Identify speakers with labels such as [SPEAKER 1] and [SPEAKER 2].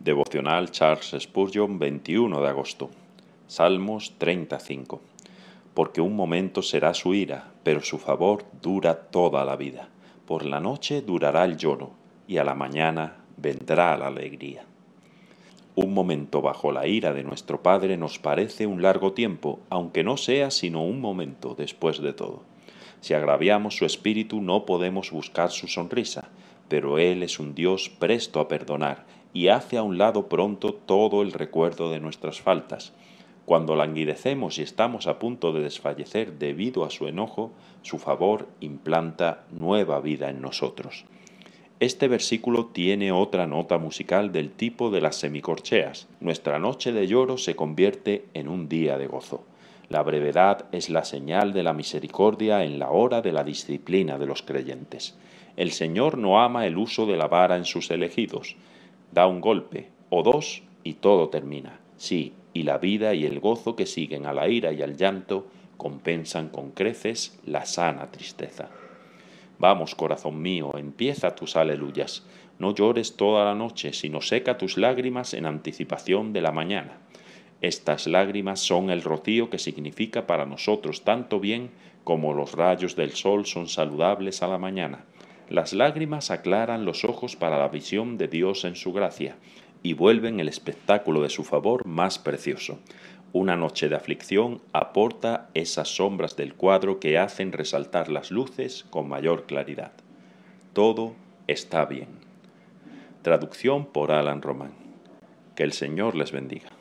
[SPEAKER 1] Devocional Charles Spurgeon 21 de agosto. Salmos 35. Porque un momento será su ira, pero su favor dura toda la vida. Por la noche durará el lloro, y a la mañana vendrá la alegría. Un momento bajo la ira de nuestro Padre nos parece un largo tiempo, aunque no sea sino un momento después de todo. Si agraviamos su espíritu no podemos buscar su sonrisa, pero Él es un Dios presto a perdonar y hace a un lado pronto todo el recuerdo de nuestras faltas. Cuando languidecemos y estamos a punto de desfallecer debido a su enojo, su favor implanta nueva vida en nosotros. Este versículo tiene otra nota musical del tipo de las semicorcheas. Nuestra noche de lloro se convierte en un día de gozo. La brevedad es la señal de la misericordia en la hora de la disciplina de los creyentes. El Señor no ama el uso de la vara en sus elegidos da un golpe o dos y todo termina. Sí, y la vida y el gozo que siguen a la ira y al llanto compensan con creces la sana tristeza. Vamos, corazón mío, empieza tus aleluyas. No llores toda la noche, sino seca tus lágrimas en anticipación de la mañana. Estas lágrimas son el rocío que significa para nosotros tanto bien como los rayos del sol son saludables a la mañana. Las lágrimas aclaran los ojos para la visión de Dios en su gracia y vuelven el espectáculo de su favor más precioso. Una noche de aflicción aporta esas sombras del cuadro que hacen resaltar las luces con mayor claridad. Todo está bien. Traducción por Alan Román. Que el Señor les bendiga.